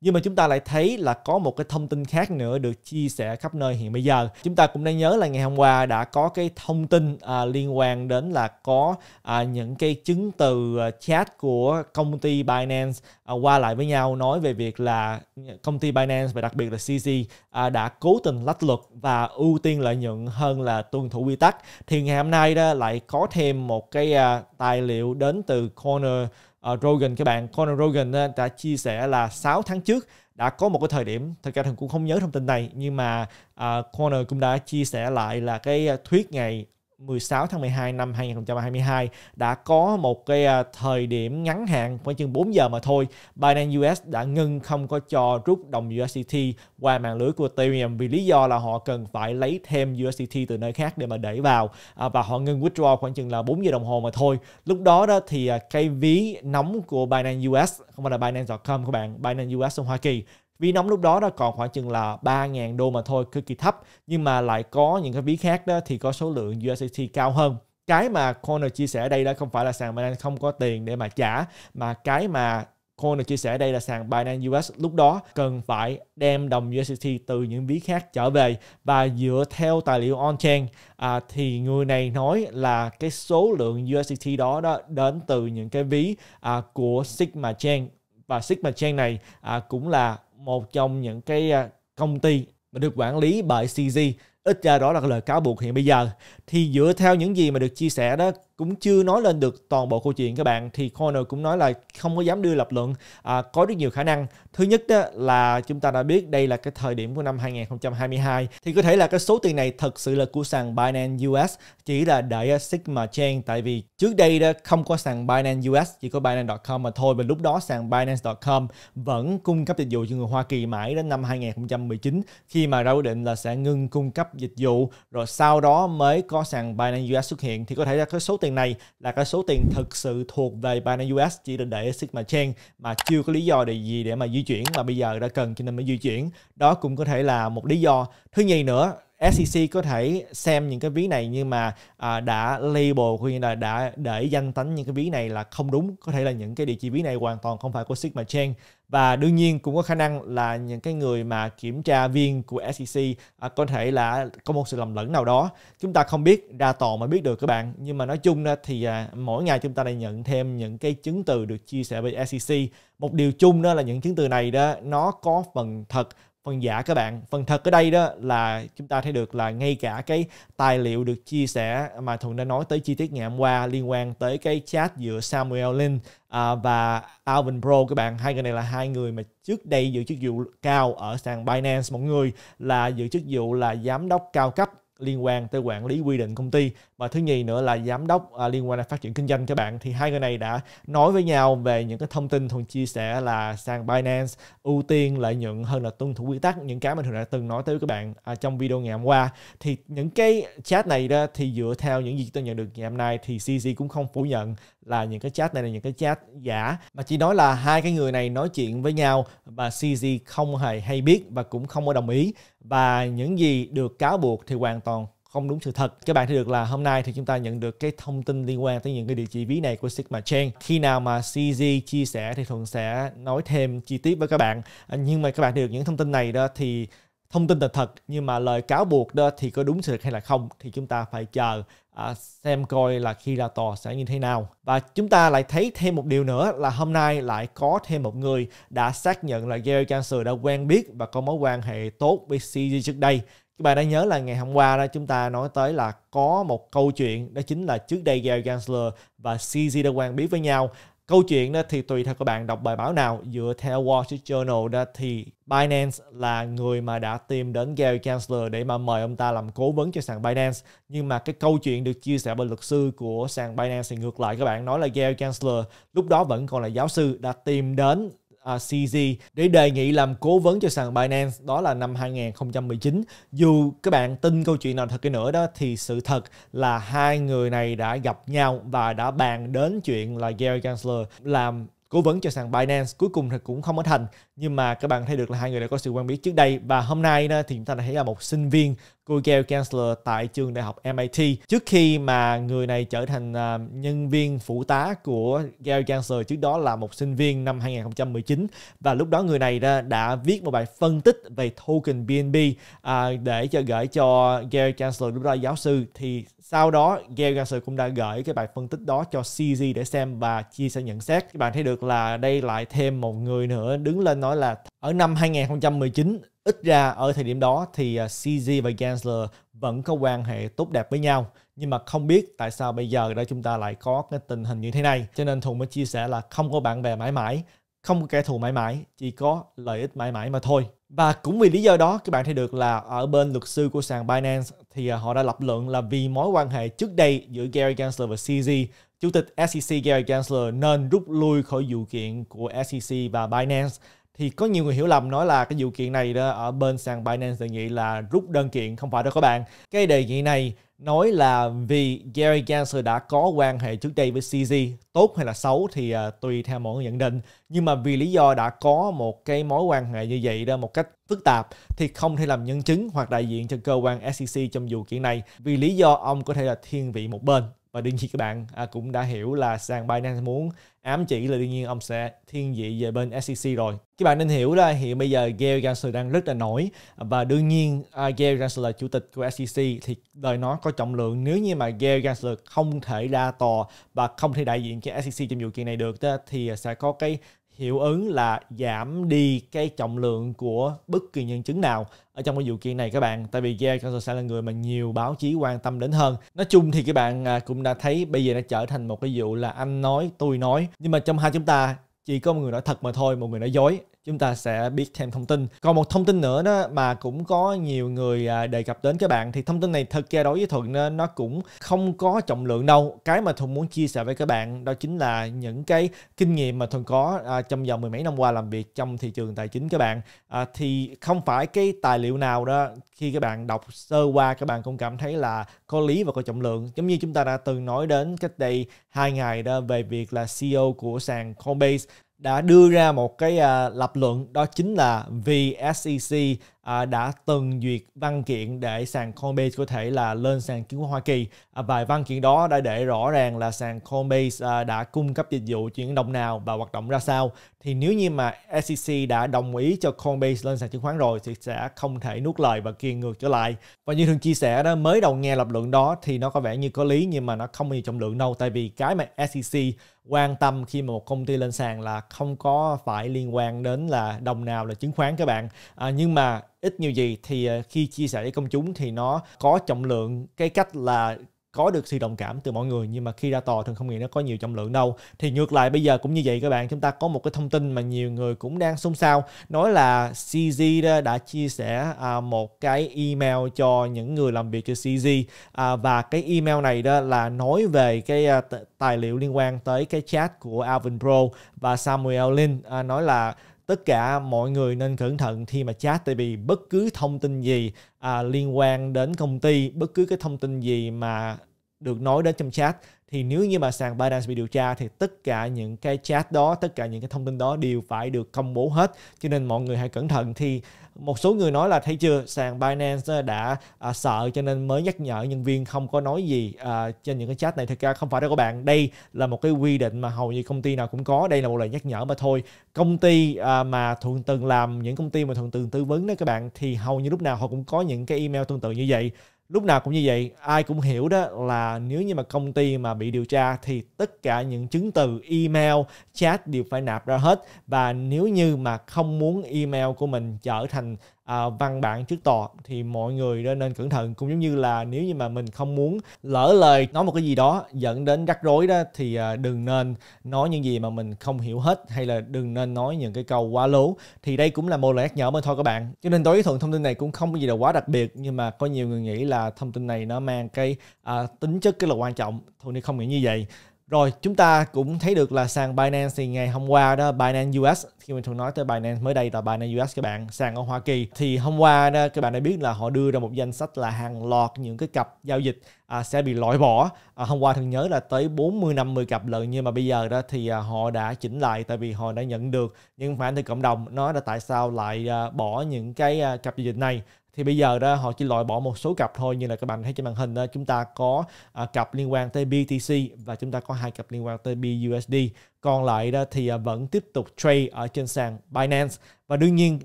nhưng mà chúng ta lại thấy là có một cái thông tin khác nữa được chia sẻ khắp nơi hiện bây giờ chúng ta cũng đang nhớ là ngày hôm qua đã có cái thông tin à, liên quan đến là có à, những cái chứng từ à, chat của công ty Binance à, qua lại với nhau nói về việc là công ty Binance và đặc biệt là CC à, đã cố tình lách luật và ưu tiên lợi nhuận hơn là tuân thủ quy tắc thì ngày hôm nay đó lại có thêm một cái à, tài liệu đến từ Corner uh, Rogan các bạn Conor Rogan uh, đã chia sẻ là 6 tháng trước đã có một cái thời điểm thật ra thằng cũng không nhớ thông tin này nhưng mà uh, Conor cũng đã chia sẻ lại là cái ờ, thuyết ngày 16 tháng 12 năm 2022 đã có một cái à, thời điểm ngắn hạn khoảng chừng 4 giờ mà thôi. Binance US đã ngưng không có cho rút đồng USDT qua mạng lưới của Ethereum vì lý do là họ cần phải lấy thêm USDT từ nơi khác để mà đẩy vào à, và họ ngưng withdraw khoảng chừng là 4 giờ đồng hồ mà thôi. Lúc đó đó thì à, cái ví nóng của Binance US không phải là Binance.com các bạn, Binance US ở Hoa Kỳ vì nóng lúc đó đó còn khoảng chừng là 3.000 đô mà thôi, cực kỳ thấp. Nhưng mà lại có những cái ví khác đó thì có số lượng USDT cao hơn. Cái mà Corner chia sẻ ở đây đó không phải là sàn Binance không có tiền để mà trả, mà cái mà Coin được chia sẻ đây là sàn Binance US lúc đó cần phải đem đồng USDT từ những ví khác trở về và dựa theo tài liệu on-chain à, thì người này nói là cái số lượng USDT đó đó đến từ những cái ví à, của Sigma Chain và Sigma Chain này à, cũng là một trong những cái à, công ty mà được quản lý bởi CZ Ít ra đó là lời cáo buộc hiện bây giờ. Thì dựa theo những gì mà được chia sẻ đó cũng chưa nói lên được toàn bộ câu chuyện các bạn thì Corner cũng nói là không có dám đưa lập luận à, có rất nhiều khả năng thứ nhất đó là chúng ta đã biết đây là cái thời điểm của năm 2022 thì có thể là cái số tiền này thật sự là của sàn Binance US chỉ là để Sigma Chain tại vì trước đây đó không có sàn Binance US chỉ có Binance.com mà thôi và lúc đó sàn Binance.com vẫn cung cấp dịch vụ cho người Hoa Kỳ mãi đến năm 2019 khi mà ra quyết định là sẽ ngừng cung cấp dịch vụ rồi sau đó mới có sàn Binance US xuất hiện thì có thể là cái số tiền này là cái số tiền thực sự thuộc về Binance US chỉ để để Sigma Chain mà chưa có lý do để gì để mà di chuyển mà bây giờ đã cần cho nên mới di chuyển đó cũng có thể là một lý do thứ nhì nữa SEC có thể xem những cái ví này nhưng mà à, đã label coi như là đã để danh tính những cái ví này là không đúng có thể là những cái địa chỉ ví này hoàn toàn không phải của Sigma Chain và đương nhiên cũng có khả năng là những cái người mà kiểm tra viên của SEC à, có thể là có một sự lầm lẫn nào đó chúng ta không biết ra tòa mà biết được các bạn nhưng mà nói chung đó thì à, mỗi ngày chúng ta lại nhận thêm những cái chứng từ được chia sẻ bởi SEC một điều chung đó là những chứng từ này đó nó có phần thật phần giả các bạn phần thật ở đây đó là chúng ta thấy được là ngay cả cái tài liệu được chia sẻ mà thuận đã nói tới chi tiết ngày hôm qua liên quan tới cái chat giữa Samuel Lin à, và Alvin Pro các bạn hai người này là hai người mà trước đây giữ chức vụ cao ở sàn Binance một người là giữ chức vụ là giám đốc cao cấp liên quan tới quản lý quy định công ty và thứ nhì nữa là giám đốc à, liên quan đến phát triển kinh doanh các bạn thì hai người này đã nói với nhau về những cái thông tin thường chia sẻ là sang Binance ưu tiên lợi nhuận hơn là tuân thủ quy tắc những cái mình thường đã từng nói tới với các bạn à, trong video ngày hôm qua thì những cái chat này đó thì dựa theo những gì tôi nhận được ngày hôm nay thì cc cũng không phủ nhận là những cái chat này là những cái chat giả mà chỉ nói là hai cái người này nói chuyện với nhau và CZ không hề hay biết và cũng không có đồng ý và những gì được cáo buộc thì hoàn toàn không đúng sự thật. Các bạn thấy được là hôm nay thì chúng ta nhận được cái thông tin liên quan tới những cái địa chỉ ví này của Sigma Chain. Khi nào mà CZ chia sẻ thì Thuận sẽ nói thêm chi tiết với các bạn. À, nhưng mà các bạn thấy được những thông tin này đó thì thông tin là thật nhưng mà lời cáo buộc đó thì có đúng sự thật hay là không thì chúng ta phải chờ à, xem coi là khi ra tòa sẽ như thế nào và chúng ta lại thấy thêm một điều nữa là hôm nay lại có thêm một người đã xác nhận là Gary Johnson đã quen biết và có mối quan hệ tốt với CG trước đây các bạn đã nhớ là ngày hôm qua đó chúng ta nói tới là có một câu chuyện đó chính là trước đây Gary Gensler và CZ đã quen biết với nhau câu chuyện đó thì tùy theo các bạn đọc bài báo nào dựa theo Wall Street Journal đó thì Binance là người mà đã tìm đến Gary Gensler để mà mời ông ta làm cố vấn cho sàn Binance nhưng mà cái câu chuyện được chia sẻ bởi luật sư của sàn Binance thì ngược lại các bạn nói là Gary Gensler lúc đó vẫn còn là giáo sư đã tìm đến uh, à, CZ để đề nghị làm cố vấn cho sàn Binance đó là năm 2019. Dù các bạn tin câu chuyện nào thật cái nữa đó thì sự thật là hai người này đã gặp nhau và đã bàn đến chuyện là Gary Gensler làm cố vấn cho sàn Binance cuối cùng thì cũng không có thành nhưng mà các bạn thấy được là hai người đã có sự quen biết trước đây và hôm nay thì chúng ta đã thấy là một sinh viên của Gail Kansler tại trường đại học MIT trước khi mà người này trở thành à, nhân viên phụ tá của Gail Kansler trước đó là một sinh viên năm 2019 và lúc đó người này đã, viết một bài phân tích về token BNB à, để cho gửi cho Gail Kansler lúc đó là giáo sư thì sau đó, Gail Garcer cũng đã gửi cái bài phân tích đó cho CZ để xem và chia sẻ nhận xét. Các bạn thấy được là đây lại thêm một người nữa đứng lên nói là ở năm 2019, ít ra ở thời điểm đó thì à, CZ và Gensler vẫn có quan hệ tốt đẹp với nhau. Nhưng mà không biết tại sao bây giờ đó chúng ta lại có cái tình hình như thế này. Cho nên thùng mới chia sẻ là không có bạn bè mãi mãi, không có kẻ thù mãi mãi, chỉ có lợi ích mãi mãi mà thôi. Và cũng vì lý do đó các bạn thấy được là ở bên luật sư của sàn Binance thì à, họ đã lập luận là vì mối quan hệ trước đây giữa Gary Gensler và CZ, chủ tịch SEC Gary Gensler nên rút lui khỏi vụ kiện của SEC và Binance thì có nhiều người hiểu lầm nói là cái vụ kiện này đó ở bên sàn Binance đề nghị là rút đơn kiện không phải đâu các bạn cái đề nghị này nói là vì Gary Gensler đã có quan hệ trước đây với CZ tốt hay là xấu thì uh, tùy theo mỗi người nhận định nhưng mà vì lý do đã có một cái mối quan hệ như vậy đó một cách phức tạp thì không thể làm nhân chứng hoặc đại diện cho cơ quan SEC trong vụ kiện này vì lý do ông có thể là thiên vị một bên và đương nhiên các bạn à, cũng đã hiểu là sàn Binance muốn ám chỉ là đương nhiên ông sẽ thiên vị về bên SEC rồi. Các bạn nên hiểu là hiện bây giờ Gary Gensler đang rất là nổi và đương nhiên uh, à, Gary Gensler là chủ tịch của SEC thì lời nói có trọng lượng nếu như mà Gary Gensler không thể ra tòa và không thể đại diện cho SEC trong vụ kiện này được thì sẽ có cái hiệu ứng là giảm đi cái trọng lượng của bất kỳ nhân chứng nào ở trong cái vụ kiện này các bạn tại vì Gary Conso sẽ là người mà nhiều báo chí quan tâm đến hơn nói chung thì các bạn à, cũng đã thấy bây giờ đã trở thành một cái vụ là anh nói tôi nói nhưng mà trong hai chúng ta chỉ có một người nói thật mà thôi một người nói dối chúng ta sẽ biết thêm thông tin còn một thông tin nữa đó mà cũng có nhiều người à, đề cập đến các bạn thì thông tin này thật ra đối với thuận nó cũng không có trọng lượng đâu cái mà thuận muốn chia sẻ với các bạn đó chính là những cái kinh nghiệm mà thuận có à, trong vòng mười mấy năm qua làm việc trong thị trường tài chính các bạn à, thì không phải cái tài liệu nào đó khi các bạn đọc sơ qua các bạn cũng cảm thấy là có lý và có trọng lượng giống như chúng ta đã từng nói đến cách đây hai ngày đó về việc là CEO của sàn Coinbase đã đưa ra một cái uh, lập luận đó chính là vì SEC À, đã từng duyệt văn kiện để sàn Coinbase có thể là lên sàn chứng khoán Hoa Kỳ à, và văn kiện đó đã để rõ ràng là sàn Coinbase à, đã cung cấp dịch vụ chuyển đồng nào và hoạt động ra sao thì nếu như mà SEC đã đồng ý cho Coinbase lên sàn chứng khoán rồi thì sẽ không thể nuốt lời và kiên ngược trở lại và như thường chia sẻ đó mới đầu nghe lập luận đó thì nó có vẻ như có lý nhưng mà nó không nhiều trọng lượng đâu tại vì cái mà SEC quan tâm khi mà một công ty lên sàn là không có phải liên quan đến là đồng nào là chứng khoán các bạn à, nhưng mà ít nhiều gì thì ờ, khi chia sẻ với công chúng thì nó có trọng lượng cái cách là có được sự đồng cảm từ mọi người nhưng mà khi ra tòa thường không nghĩ nó có nhiều trọng lượng đâu thì ngược lại bây giờ cũng như vậy các bạn chúng ta có một cái thông tin mà nhiều người cũng đang xôn xao nói là CZ đã, chia sẻ à, một cái email cho những người làm việc cho CZ à, và cái email này đó là nói về cái à, tài liệu liên quan tới cái chat của Alvin Pro và Samuel Lin nói là tất cả mọi người nên cẩn thận khi mà chat tại vì bất cứ thông tin gì à, liên quan đến công ty bất cứ cái thông tin gì mà được nói đến trong chat thì nếu như mà sàn Binance bị điều tra thì tất cả những cái chat đó, tất cả những cái thông tin đó đều phải được công bố hết. Cho nên mọi người hãy cẩn thận thì một số người nói là thấy chưa sàn Binance ờ, đã à, sợ cho nên mới nhắc nhở nhân viên không có nói gì à, trên những cái chat này thực ra không phải đâu các bạn đây là một cái quy định mà hầu như công ty nào cũng có đây là một lời nhắc nhở mà thôi công ty à, mà thường từng làm những công ty mà thường từng tư vấn đó các bạn thì hầu như lúc nào họ cũng có những cái email tương tự như vậy lúc nào cũng như vậy ai cũng hiểu đó là nếu như mà công ty mà bị điều tra thì tất cả những chứng từ email chat đều phải nạp ra hết và nếu như mà không muốn email của mình trở thành à, văn bản trước tòa thì mọi người nên cẩn thận cũng giống như là nếu như mà mình không muốn lỡ lời nói một cái gì đó dẫn đến rắc rối đó thì à, đừng nên nói những gì mà mình không hiểu hết hay là đừng nên nói những cái câu quá lố thì đây cũng là một lời nhắc nhở mà thôi các bạn cho nên tối thuận thông tin này cũng không có gì là quá đặc biệt nhưng mà có nhiều người nghĩ là thông tin này nó mang cái à, tính chất cái là quan trọng thôi nên không nghĩ như vậy rồi chúng ta cũng thấy được là sàn Binance thì ngày hôm qua đó Binance US khi mình thường nói tới Binance mới đây là Binance US các bạn sàn ở Hoa Kỳ thì hôm qua đó các bạn đã biết là họ đưa ra một danh sách là hàng loạt những cái cặp giao dịch à, sẽ bị loại bỏ à, hôm qua thường nhớ là tới 40 50 cặp lận nhưng mà bây giờ đó thì à, họ đã chỉnh lại tại vì họ đã nhận được những phản từ cộng đồng nó là tại sao lại à, bỏ những cái à, cặp giao dịch này thì bây giờ đó họ chỉ loại bỏ một số cặp thôi như là các bạn thấy trên màn hình đó chúng ta có à, cặp liên quan tới BTC và chúng ta có hai cặp liên quan tới BUSD còn lại đó thì à, vẫn tiếp tục trade ở trên sàn Binance và đương nhiên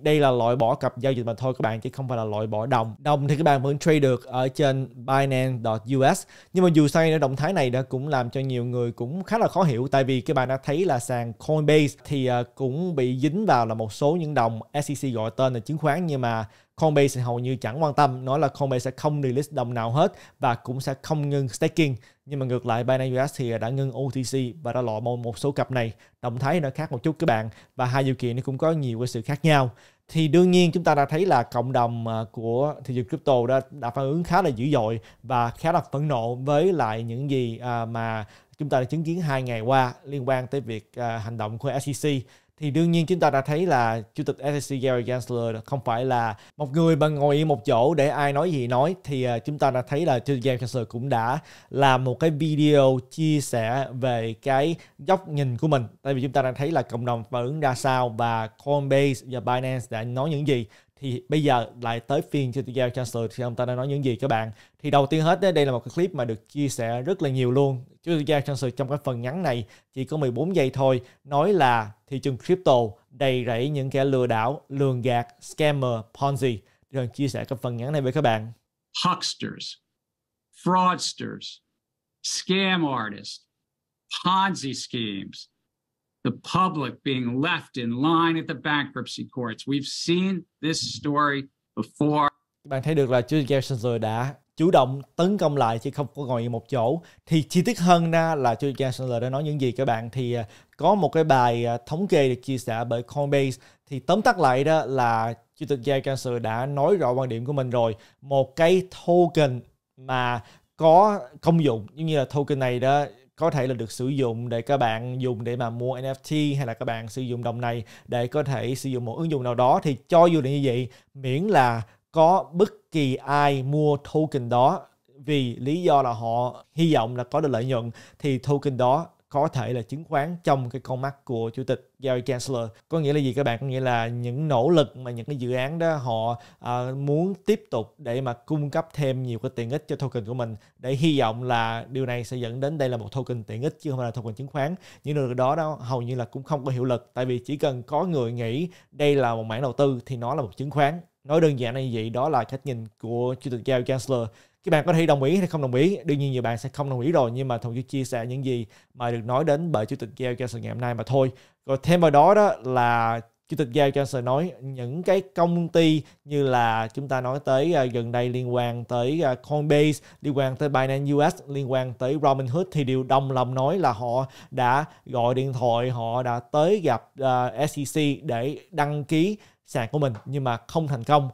đây là loại bỏ cặp giao dịch mà thôi các bạn chứ không phải là loại bỏ đồng đồng thì các bạn vẫn trade được ở trên Binance.us nhưng mà dù sao nữa động thái này đã cũng làm cho nhiều người cũng khá là khó hiểu tại vì các bạn đã thấy là sàn Coinbase thì à, cũng bị dính vào là một số những đồng SEC gọi tên là chứng khoán nhưng mà Coinbase thì hầu như chẳng quan tâm, nói là Coinbase sẽ không delist đồng nào hết và cũng sẽ không ngưng staking. Nhưng mà ngược lại Binance US thì đã ngưng OTC và đã lộ một, một số cặp này. Động thái nó khác một chút các bạn và hai điều kiện nó cũng có nhiều cái sự khác nhau. Thì đương nhiên chúng ta đã thấy là cộng đồng à, của thị trường crypto đã, đã phản ứng khá là dữ dội và khá là phẫn nộ với lại những gì à, mà chúng ta đã chứng kiến hai ngày qua liên quan tới việc à, hành động của SEC thì đương nhiên chúng ta đã thấy là chủ tịch SEC Gary Gensler không phải là một người mà ngồi yên một chỗ để ai nói gì nói thì à, chúng ta đã thấy là chủ tịch Gary Gensler cũng đã làm một cái video chia sẻ về cái góc nhìn của mình tại vì chúng ta đã thấy là cộng đồng phản ứng ra sao và Coinbase và Binance đã nói những gì thì bây giờ lại tới phiên Gao Chancellor thì ông ta đã nói những gì các bạn thì đầu tiên hết đây là một cái clip mà được chia sẻ rất là nhiều luôn Gao Chancellor trong cái phần ngắn này chỉ có 14 giây thôi nói là thị trường crypto đầy rẫy những kẻ lừa đảo lường gạt scammer Ponzi rồi chia sẻ cái phần ngắn này với các bạn hucksters fraudsters scam artists Ponzi schemes the public being left in line at the bankruptcy courts. We've seen this story before. Bạn thấy được là Julian Gelsinger đã chủ động tấn công lại chứ không có ngồi một chỗ. Thì chi tiết hơn ra là Julian Gelsinger đã nói những gì các bạn thì à, có một cái bài à, thống kê được chia sẻ bởi Coinbase thì tóm tắt lại đó là chủ tịch Jay Cancer đã nói rõ quan điểm của mình rồi một cái token mà có công dụng giống như là token này đó có thể là được sử dụng để các bạn dùng để mà mua NFT hay là các bạn sử dụng đồng này để có thể sử dụng một ứng dụng nào đó thì cho dù là như vậy miễn là có bất kỳ ai mua token đó vì lý do là họ hy vọng là có được lợi nhuận thì token đó có thể là chứng khoán trong cái con mắt của chủ tịch Gary Gensler có nghĩa là gì các bạn có nghĩa là những nỗ lực mà những cái dự án đó họ uh, muốn tiếp tục để mà cung cấp thêm nhiều cái tiện ích cho token của mình để hy vọng là điều này sẽ dẫn đến đây là một token tiện ích chứ không phải là token chứng khoán những nỗ lực đó đó hầu như là cũng không có hiệu lực tại vì chỉ cần có người nghĩ đây là một mảng đầu tư thì nó là một chứng khoán nói đơn giản là như vậy đó là cách nhìn của chủ tịch Gary Gensler các bạn có thể đồng ý hay không đồng ý đương nhiên nhiều bạn sẽ không đồng ý rồi nhưng mà thùng chỉ chia sẻ những gì mà được nói đến bởi chủ tịch Gary Johnson ngày hôm nay mà thôi rồi thêm vào đó đó là chủ tịch Gary Johnson nói những cái công ty như là chúng ta nói tới uh, gần đây liên quan tới uh, Coinbase, liên quan tới Binance US, liên quan tới Robinhood thì đều đồng lòng nói là họ đã gọi điện thoại, họ đã tới gặp uh, à, SEC để đăng ký sàn của mình nhưng mà không thành công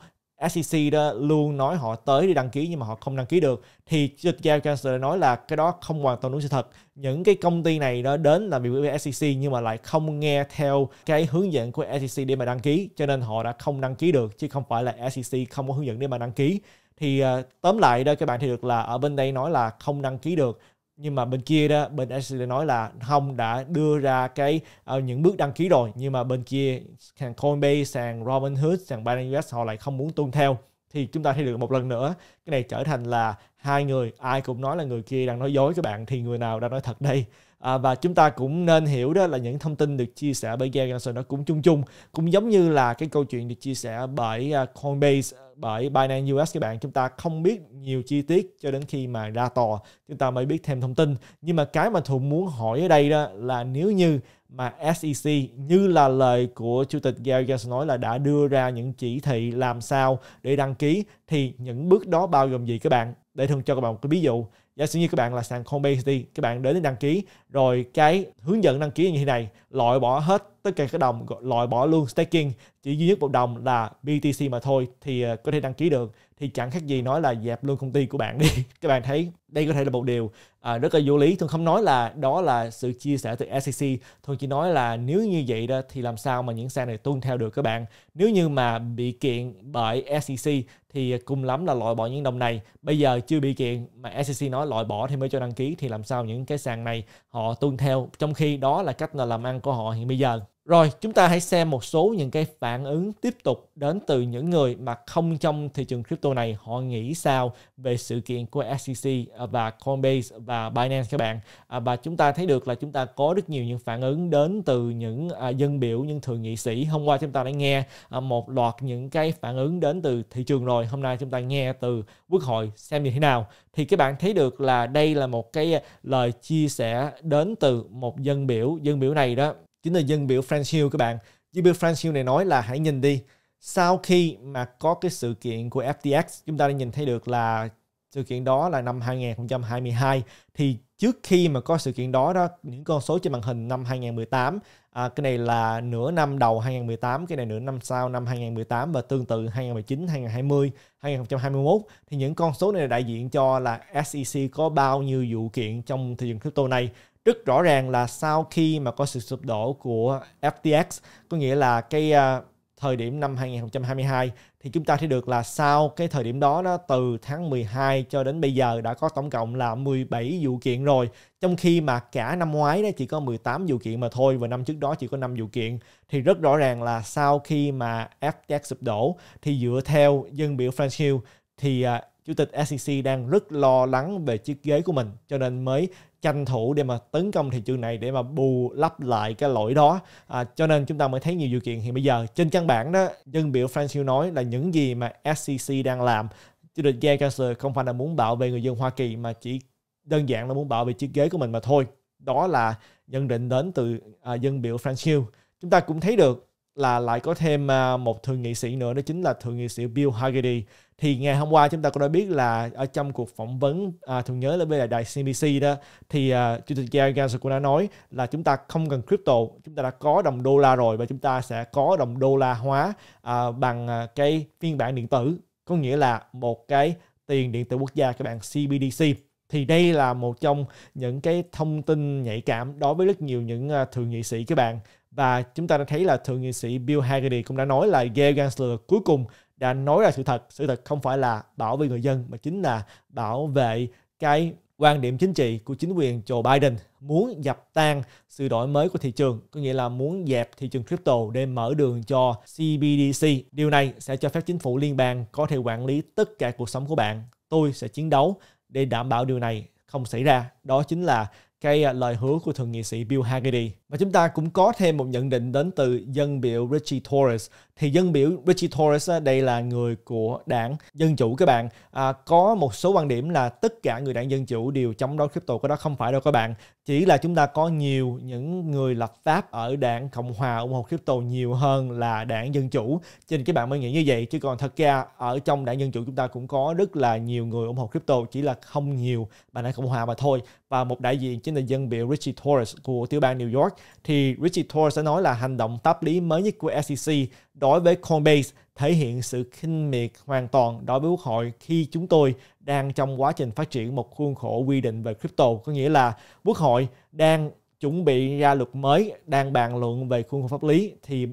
SEC đó luôn nói họ tới đi đăng ký nhưng mà họ không đăng ký được thì Jeff Chancellor nói là cái đó không hoàn toàn đúng sự thật những cái công ty này đó đến làm việc với SEC nhưng mà lại không nghe theo cái hướng dẫn của SEC để mà đăng ký cho nên họ đã không đăng ký được chứ không phải là SEC không có hướng dẫn để mà đăng ký thì uh, tóm lại đó các bạn thì được là ở bên đây nói là không đăng ký được nhưng mà bên kia đó bên Ashley nói là không đã đưa ra cái uh, những bước đăng ký rồi nhưng mà bên kia sàn Coinbase, sàn Robinhood, sàn Binance US họ lại không muốn tuân theo thì chúng ta thấy được một lần nữa cái này trở thành là hai người ai cũng nói là người kia đang nói dối các bạn thì người nào đang nói thật đây à, và chúng ta cũng nên hiểu đó là những thông tin được chia sẻ bởi Gary Gensler nó cũng chung chung cũng giống như là cái câu chuyện được chia sẻ bởi à, Coinbase bởi Binance US các bạn chúng ta không biết nhiều chi tiết cho đến khi mà ra tòa chúng ta mới biết thêm thông tin nhưng mà cái mà Thuận muốn hỏi ở đây đó là nếu như mà SEC như là lời của Chủ tịch Gary Gensler nói là đã đưa ra những chỉ thị làm sao để đăng ký thì những bước đó bao gồm gì các bạn để thường cho các bạn một cái ví dụ giả sử như các bạn là sàn Coinbase đi các bạn đến để đăng ký rồi cái hướng dẫn đăng ký như thế này loại bỏ hết tất cả các đồng loại bỏ luôn staking chỉ duy nhất một đồng là BTC mà thôi thì ờ, có thể đăng ký được thì chẳng khác gì nói là dẹp luôn công ty của bạn đi các bạn thấy đây có thể là một điều à, rất là vô lý thường không nói là đó là sự chia sẻ từ SEC thường chỉ nói là nếu như vậy đó thì làm sao mà những sàn này tuân theo được các bạn nếu như mà bị kiện bởi SEC thì cùng lắm là loại bỏ những đồng này bây giờ chưa bị kiện mà SEC nói loại bỏ thì mới cho đăng ký thì làm sao những cái sàn này họ tuân theo trong khi đó là cách là làm ăn của họ hiện bây giờ rồi, chúng ta hãy xem một số những cái phản ứng tiếp tục đến từ những người mà không trong thị trường crypto này họ nghĩ sao về sự kiện của SEC và Coinbase và Binance các bạn. À, và chúng ta thấy được là chúng ta có rất nhiều những phản ứng đến từ những à, dân biểu, những thượng nghị sĩ. Hôm qua chúng ta đã nghe à, một loạt những cái phản ứng đến từ thị trường rồi. Hôm nay chúng ta nghe từ Quốc hội xem như thế nào. Thì các bạn thấy được là đây là một cái lời chia sẻ đến từ một dân biểu. Dân biểu này đó chính là dân biểu Frank Hill các bạn. Dân biểu Frank Hill này nói là hãy nhìn đi, sau khi mà có cái sự kiện của FTX, chúng ta đã nhìn thấy được là sự kiện đó là năm 2022 thì trước khi mà có sự kiện đó đó những con số trên màn hình năm 2018 à, cái này là nửa năm đầu 2018 cái này nửa năm sau năm 2018 và tương tự 2019 2020 2021 thì những con số này đại diện cho là SEC có bao nhiêu vụ kiện trong thị trường crypto này rất rõ ràng là sau khi mà có sự sụp đổ của FTX có nghĩa là cái uh, thời điểm năm 2022 thì chúng ta thấy được là sau cái thời điểm đó đó từ tháng 12 cho đến bây giờ đã có tổng cộng là 17 vụ kiện rồi trong khi mà cả năm ngoái đó chỉ có 18 vụ kiện mà thôi và năm trước đó chỉ có 5 vụ kiện thì rất rõ ràng là sau khi mà FTX sụp đổ thì dựa theo dân biểu Frank Hill thì uh, chủ tịch SEC đang rất lo lắng về chiếc ghế của mình cho nên mới tranh thủ để mà tấn công thị trường này để mà bù lấp lại cái lỗi đó à, cho nên chúng ta mới thấy nhiều dự kiện hiện bây giờ trên căn bản đó dân biểu Francis nói là những gì mà SEC đang làm chủ tịch Jay Kansler không phải là muốn bảo vệ người dân Hoa Kỳ mà chỉ đơn giản là muốn bảo vệ chiếc ghế của mình mà thôi đó là nhận định đến từ à, dân biểu Francis chúng ta cũng thấy được là lại có thêm à, một thượng nghị sĩ nữa đó chính là thượng nghị sĩ Bill Hagerty thì ngày hôm qua chúng ta cũng đã biết là ở trong cuộc phỏng vấn à, thường nhớ là với đài CNBC đó thì à, chủ tịch Gary Gensler cũng đã nói là chúng ta không cần crypto chúng ta đã có đồng đô la rồi và chúng ta sẽ có đồng đô la hóa à, bằng à, cái phiên bản điện tử có nghĩa là một cái tiền điện tử quốc gia các bạn CBDC thì đây là một trong những cái thông tin nhạy cảm đối với rất nhiều những à, thượng nghị sĩ các bạn và chúng ta đã thấy là thượng nghị sĩ Bill Hagerty cũng đã nói là Gary Gensler cuối cùng đã nói ra sự thật. Sự thật không phải là bảo vệ người dân mà chính là bảo vệ cái quan điểm chính trị của chính quyền Joe Biden muốn dập tan sự đổi mới của thị trường, có nghĩa là muốn dẹp thị trường crypto để mở đường cho CBDC. Điều này sẽ cho phép chính phủ liên bang có thể quản lý tất cả cuộc sống của bạn. Tôi sẽ chiến đấu để đảm bảo điều này không xảy ra. Đó chính là cây à, lời hứa của thượng nghị sĩ Bill Hagerty. Và chúng ta cũng có thêm một nhận định đến từ dân biểu Richie Torres. Thì dân biểu Richie Torres à, đây là người của đảng Dân Chủ các bạn. À, có một số quan điểm là tất cả người đảng Dân Chủ đều chống đối crypto. Cái đó không phải đâu các bạn chỉ là chúng ta có nhiều những người lập pháp ở đảng cộng hòa ủng hộ crypto nhiều hơn là đảng dân chủ trên các bạn mới nghĩ như vậy chứ còn thật ra ở trong đảng dân chủ chúng ta cũng có rất là nhiều người ủng hộ crypto chỉ là không nhiều bạn đảng cộng hòa mà thôi và một đại diện chính là dân biểu Richie Torres của tiểu bang New York thì Richie Torres đã nói là hành động pháp lý mới nhất của SEC đối với Coinbase thể hiện sự khinh miệt hoàn toàn đối với quốc hội khi chúng tôi đang trong quá trình phát triển một khuôn khổ quy định về crypto có nghĩa là quốc hội đang chuẩn bị ra luật mới đang bàn luận về khuôn khổ pháp lý thì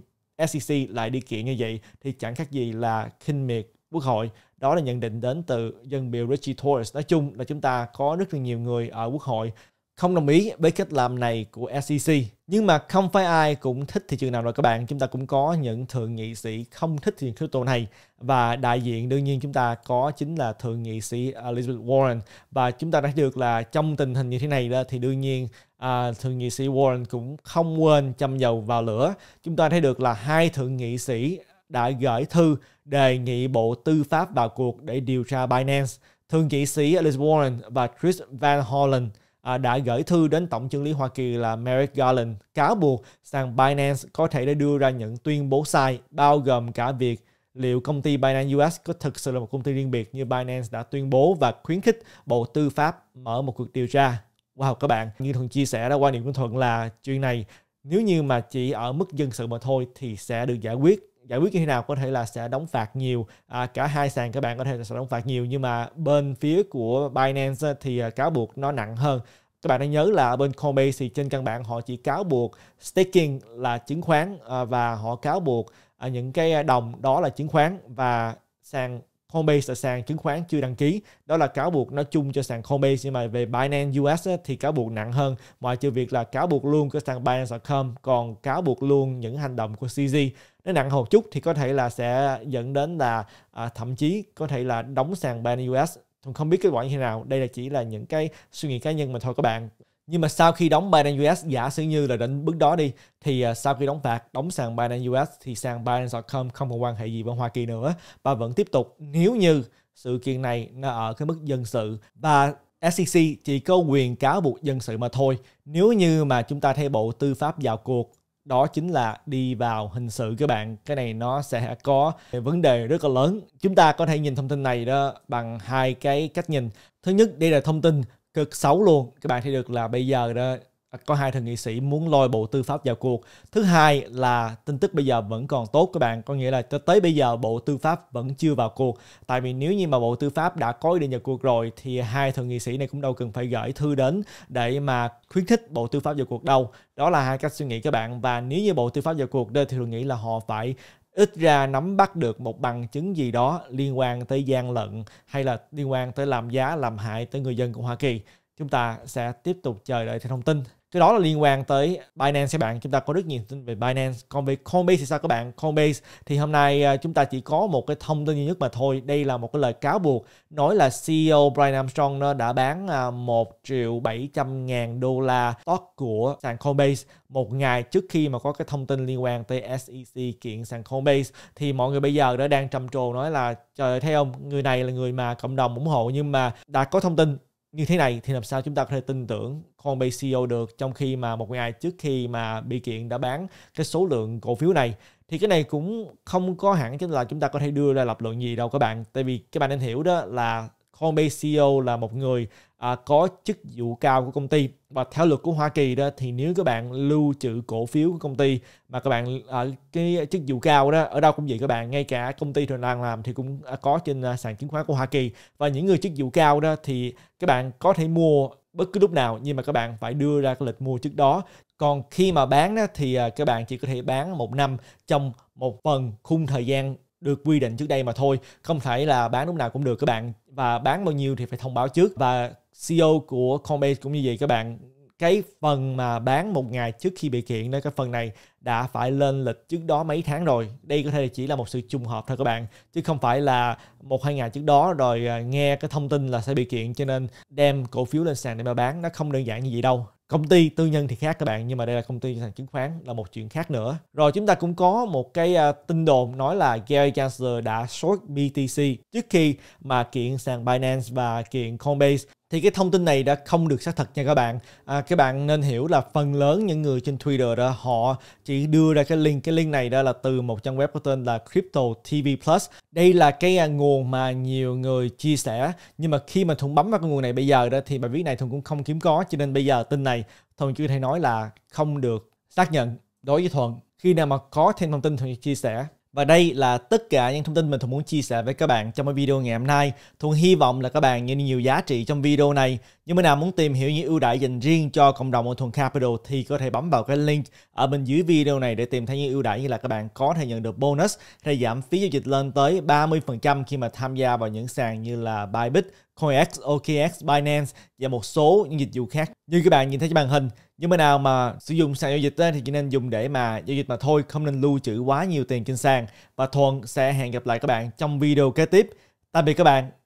SEC lại đi kiện như vậy thì chẳng khác gì là khinh miệt quốc hội đó là nhận định đến từ dân biểu Richie Torres nói chung là chúng ta có rất là nhiều người ở quốc hội không đồng ý với cách làm này của SEC. Nhưng mà không phải ai cũng thích thị trường nào rồi các bạn. Chúng ta cũng có những thượng nghị sĩ không thích thị trường crypto này. Và đại diện đương nhiên chúng ta có chính là thượng nghị sĩ Elizabeth Warren. Và chúng ta đã được là trong tình hình như thế này đó thì đương nhiên à, thượng nghị sĩ Warren cũng không quên châm dầu vào lửa. Chúng ta thấy được là hai thượng nghị sĩ đã gửi thư đề nghị Bộ Tư pháp vào cuộc để điều tra Binance. Thượng nghị sĩ Elizabeth Warren và Chris Van Hollen – À, đã gửi thư đến Tổng trưởng lý Hoa Kỳ là Merrick Garland cáo buộc sàn Binance có thể đã đưa ra những tuyên bố sai, bao gồm cả việc liệu công ty Binance US có thực sự là một công ty riêng biệt như Binance đã tuyên bố và khuyến khích Bộ Tư pháp mở một cuộc điều tra. Wow các bạn, như Thuận chia sẻ đó quan điểm của Thuận là chuyện này nếu như mà chỉ ở mức dân sự mà thôi thì sẽ được giải quyết giải quyết như thế nào có thể là sẽ đóng phạt nhiều à, cả hai sàn các bạn có thể là sẽ đóng phạt nhiều nhưng mà bên phía của Binance thì à, cáo buộc nó nặng hơn các bạn đã nhớ là bên Coinbase thì trên căn bản họ chỉ cáo buộc staking là chứng khoán à, và họ cáo buộc à, những cái đồng đó là chứng khoán và sàn Coinbase là sàn chứng khoán chưa đăng ký đó là cáo buộc nói chung cho sàn Coinbase nhưng mà về Binance US thì cáo buộc nặng hơn ngoài trừ việc là cáo buộc luôn cái sàn Binance.com còn cáo buộc luôn những hành động của CZ nó nặng hơn chút thì có thể là sẽ dẫn đến là à, thậm chí có thể là đóng sàn ban US không biết kết quả như thế nào đây là chỉ là những cái suy nghĩ cá nhân mà thôi các bạn nhưng mà sau khi đóng Binance US giả sử như là đến bước đó đi thì à, sau khi đóng phạt đóng sàn Binance US thì sàn Binance.com không còn quan hệ gì với Hoa Kỳ nữa và vẫn tiếp tục nếu như sự kiện này nó ở cái mức dân sự và SEC chỉ có quyền cáo buộc dân sự mà thôi nếu như mà chúng ta thấy bộ tư pháp vào cuộc đó chính là đi vào hình sự các bạn cái này nó sẽ có vấn đề rất là lớn chúng ta có thể nhìn thông tin này đó bằng hai cái cách nhìn thứ nhất đây là thông tin cực xấu luôn các bạn thấy được là bây giờ đó À, có hai thượng nghị sĩ muốn lôi bộ tư pháp vào cuộc thứ hai là tin tức bây giờ vẫn còn tốt các bạn có nghĩa là tới bây giờ bộ tư pháp vẫn chưa vào cuộc tại vì nếu như mà bộ tư pháp đã có ý định vào cuộc rồi thì hai thượng nghị sĩ này cũng đâu cần phải gửi thư đến để mà khuyến khích bộ tư pháp vào cuộc đâu đó là hai cách suy nghĩ các bạn và nếu như bộ tư pháp vào cuộc đây thì tôi nghĩ là họ phải ít ra nắm bắt được một bằng chứng gì đó liên quan tới gian lận hay là liên quan tới làm giá làm hại tới người dân của Hoa Kỳ chúng ta sẽ tiếp tục chờ đợi thêm thông tin cái đó là liên quan tới Binance các bạn chúng ta có rất nhiều tin về Binance còn về Coinbase thì sao các bạn Coinbase thì hôm nay à, chúng ta chỉ có một cái thông tin duy nhất mà thôi đây là một cái lời cáo buộc nói là CEO Brian Armstrong nó đã bán 1 à, triệu 700 ngàn đô la stock của sàn Coinbase một ngày trước khi mà có cái thông tin liên quan tới SEC kiện sàn Coinbase thì mọi người bây giờ đã đang trầm trồ nói là trời ơi thấy không người này là người mà cộng đồng ủng hộ nhưng mà đã có thông tin như thế này thì làm sao chúng ta có thể tin tưởng Coinbase CEO được trong khi mà một ngày trước khi mà bị kiện đã bán cái số lượng cổ phiếu này thì cái này cũng không có hẳn chính là chúng ta có thể đưa ra lập luận gì đâu các bạn tại vì các bạn nên hiểu đó là Coinbase CEO là một người à, có chức vụ cao của công ty và theo luật của Hoa Kỳ đó thì nếu các bạn lưu trữ cổ phiếu của công ty mà các bạn ở à, cái chức vụ cao đó ở đâu cũng vậy các bạn ngay cả công ty rồi đang làm thì cũng à, có trên à, sàn chứng khoán của Hoa Kỳ và những người chức vụ cao đó thì các bạn có thể mua bất cứ lúc nào nhưng mà các bạn phải đưa ra cái lịch mua trước đó còn khi mà bán đó, thì các bạn chỉ có thể bán một năm trong một phần khung thời gian được quy định trước đây mà thôi không phải là bán lúc nào cũng được các bạn và bán bao nhiêu thì phải thông báo trước và CEO của Coinbase cũng như vậy các bạn cái phần mà bán một ngày trước khi bị kiện đó cái phần này đã phải lên lịch trước đó mấy tháng rồi đây có thể chỉ là một sự trùng hợp thôi các bạn chứ không phải là một hai ngày trước đó rồi à, nghe cái thông tin là sẽ bị kiện cho nên đem cổ phiếu lên sàn để mà bán nó không đơn giản như vậy đâu công ty tư nhân thì khác các bạn nhưng mà đây là công ty sàn chứng khoán là một chuyện khác nữa rồi chúng ta cũng có một cái à, tin đồn nói là Gary Gensler đã short BTC trước khi mà kiện sàn Binance và kiện Coinbase thì cái thông tin này đã không được xác thật nha các bạn à, các bạn nên hiểu là phần lớn những người trên Twitter đó họ chỉ đưa ra cái link cái link này đó là từ một trang web có tên là Crypto TV Plus đây là cái à, nguồn mà nhiều người chia sẻ nhưng mà khi mà thuận bấm vào cái nguồn này bây giờ đó thì bài viết này thuận cũng không kiếm có cho nên bây giờ tin này thuận chưa thể nói là không được xác nhận đối với thuận khi nào mà có thêm thông tin thuận chia sẻ và đây là tất cả những thông tin mình Thuận muốn chia sẻ với các bạn trong cái video ngày hôm nay. Thuận hy vọng là các bạn nhận nhiều giá trị trong video này. Nếu mà nào muốn tìm hiểu những ưu đãi dành riêng cho cộng đồng của Thuận Capital thì có thể bấm vào cái link ở bên dưới video này để tìm thấy những ưu đãi như là các bạn có thể nhận được bonus hay giảm phí giao dịch lên tới 30% khi mà tham gia vào những sàn như là Bybit, CoinEx, OKX, Binance và một số những dịch vụ khác. Như các bạn nhìn thấy trên màn hình, những bên nào mà sử dụng sàn giao dịch thì chỉ nên dùng để mà giao dịch mà thôi, không nên lưu trữ quá nhiều tiền trên sàn. Và Thuận sẽ hẹn gặp lại các bạn trong video kế tiếp. Tạm biệt các bạn.